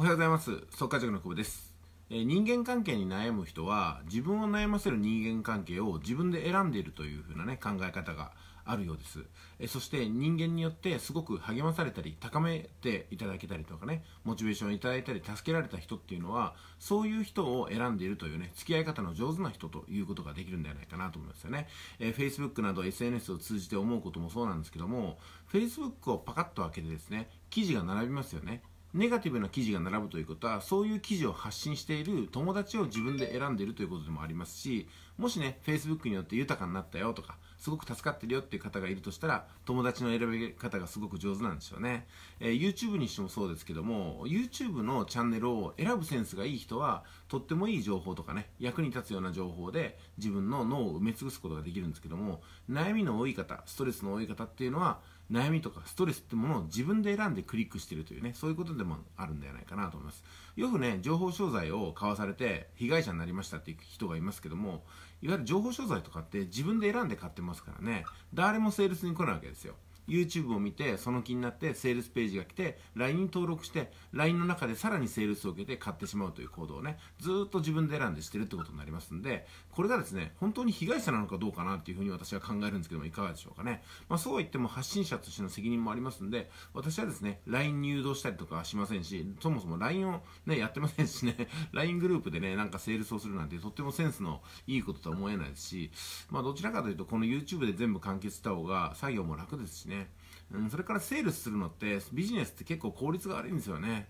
おはようございます。速稼塾の久保です、えー。人間関係に悩む人は、自分を悩ませる人間関係を自分で選んでいるというふうなね、考え方があるようです。えー、そして人間によってすごく励まされたり、高めていただけたりとかね、モチベーションいただいたり、助けられた人っていうのは、そういう人を選んでいるというね、付き合い方の上手な人ということができるんではないかなと思いますよね。えー、Facebook など SNS を通じて思うこともそうなんですけども、Facebook をパカッと開けてですね、記事が並びますよね。ネガティブな記事が並ぶということはそういう記事を発信している友達を自分で選んでいるということでもありますしもしね Facebook によって豊かになったよとかすごく助かってるよっていう方がいるとしたら友達の選び方がすごく上手なんですよね、えー、YouTube にしてもそうですけども YouTube のチャンネルを選ぶセンスがいい人はとってもいい情報とかね役に立つような情報で自分の脳を埋め尽くすことができるんですけども悩みの多い方ストレスの多い方っていうのは悩みとかストレスってものを自分で選んでクリックしてるというね、そういうことでもあるんではないかなと思います。よくね、情報商材を買わされて被害者になりましたっていう人がいますけども、いわゆる情報商材とかって自分で選んで買ってますからね、誰もセールスに来ないわけですよ。YouTube を見てその気になってセールスページが来て LINE に登録して LINE の中でさらにセールスを受けて買ってしまうという行動をねずっと自分で選んでしてるってことになりますんでこれがですね本当に被害者なのかどうかなっていうふうに私は考えるんですけどもいかがでしょうかね、まあ、そうは言っても発信者としての責任もありますんで私はですね LINE に誘導したりとかはしませんしそもそも LINE をねやってませんしね LINE グループでねなんかセールスをするなんてとってもセンスのいいこととは思えないですしまあどちらかというとこの YouTube で全部完結した方が作業も楽ですしねね、うん、それからセールスするのってビジネスって結構効率が悪いんですよね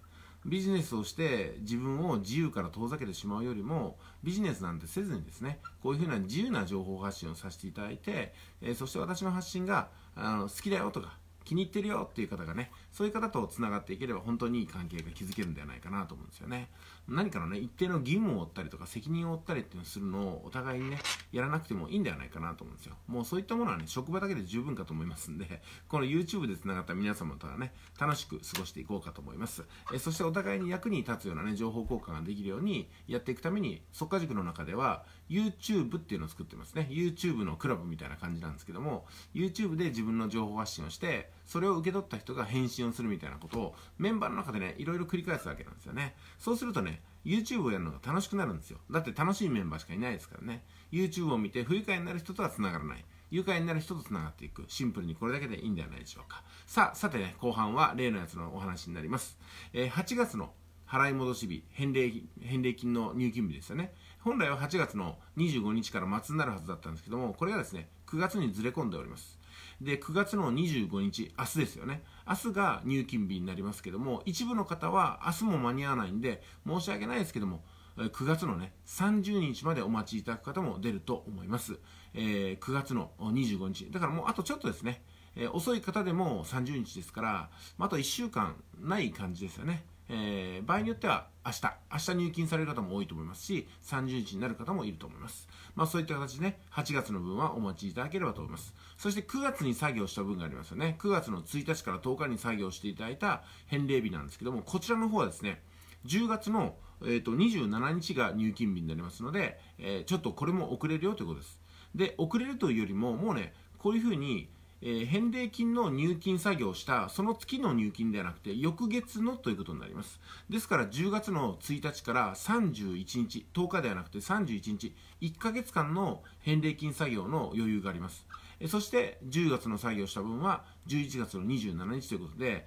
ビジネスをして自分を自由から遠ざけてしまうよりもビジネスなんてせずにですねこういうふうな自由な情報発信をさせていただいて、えー、そして私の発信があの好きだよとか気に入ってるよっていう方がね、そういう方と繋がっていければ本当にいい関係が築けるんではないかなと思うんですよね。何かのね、一定の義務を負ったりとか責任を負ったりっていうのをするのをお互いにね、やらなくてもいいんではないかなと思うんですよ。もうそういったものはね、職場だけで十分かと思いますんで、この YouTube で繋がった皆様とはね、楽しく過ごしていこうかと思います。えそしてお互いに役に立つようなね、情報交換ができるようにやっていくために、っか塾の中では YouTube っていうのを作ってますね。YouTube のクラブみたいな感じなんですけども、YouTube で自分の情報発信をして、それを受け取った人が返信をするみたいなことをメンバーの中でね、いろいろ繰り返すわけなんですよね。そうするとね、YouTube をやるのが楽しくなるんですよ。だって楽しいメンバーしかいないですからね。YouTube を見て不愉快になる人とは繋がらない。愉快になる人と繋がっていく。シンプルにこれだけでいいんではないでしょうか。さあ、さてね、後半は例のやつのお話になります。えー、8月の払い戻し日、返礼返礼金の入金日ですよね。本来は8月の25日から末になるはずだったんですけども、これがですね、9月にずれ込んでおります。で、9月の25日、明日ですよね。明日が入金日になりますけども、一部の方は明日も間に合わないんで、申し訳ないですけども、9月のね、30日までお待ちいただく方も出ると思います。えー、9月の25日。だからもうあとちょっとですね。えー、遅い方でも30日ですから、まあ、あと1週間ない感じですよね。えー、場合によっては明日、明日入金される方も多いと思いますし、30日になる方もいると思います。まあそういった形で、ね、8月の分はお待ちいただければと思います。そして9月に作業した分がありますよね。9月の1日から10日に作業していただいた返礼日なんですけども、こちらの方はですね、10月の、えーと、27日が入金日になりますので、えー、ちょっとこれも遅れるよということです。で、遅れるというよりも、もうね、こういうふうに、えー、返礼金の入金作業をしたその月の入金ではなくて翌月のということになりますですから10月の1日から31日10日ではなくて31日1ヶ月間の返礼金作業の余裕がありますそして10月の作業した分は11月の27日ということで、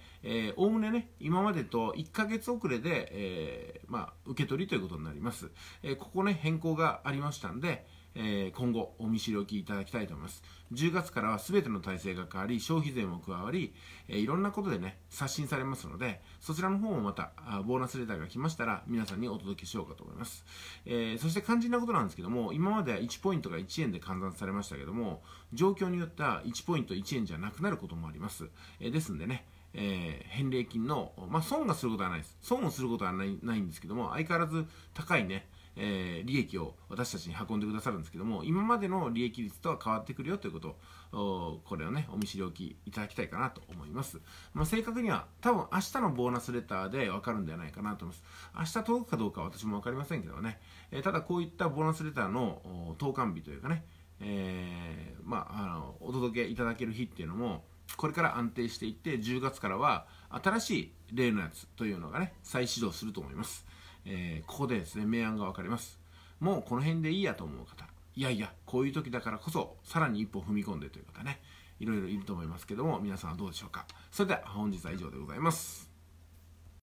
おおむねね、今までと1ヶ月遅れで、えー、まあ、受け取りということになります。えー、ここね、変更がありましたんで、えー、今後お見知りおきいただきたいと思います10月からは全ての体制が変わり消費税も加わり、えー、いろんなことでね刷新されますのでそちらの方もまたボーナスレターが来ましたら皆さんにお届けしようかと思います、えー、そして肝心なことなんですけども今までは1ポイントが1円で換算されましたけども状況によっては1ポイント1円じゃなくなることもあります、えー、ですんでねえー、返礼金の、まあ、損がすることはないです。損をすることはないないんですけども、相変わらず高いね、えー、利益を私たちに運んでくださるんですけども今までの利益率とは変わってくるよということをこれをねお見知りおきいただきたいかなと思います、まあ、正確には多分明日のボーナスレターで分かるんではないかなと思います明日届くかどうかは私も分かりませんけどね、えー、ただこういったボーナスレターの投函日というかね、えー、まあ、あのお届けいただける日っていうのもこれから安定していって10月からは新しい例のやつというのがね再始動すると思いますえー、ここでですね、明暗が分かれます。もうこの辺でいいやと思う方、いやいや、こういう時だからこそ、さらに一歩踏み込んでという方ね、いろいろいると思いますけども、皆さんはどうでしょうか。それでは本日は以上でございます。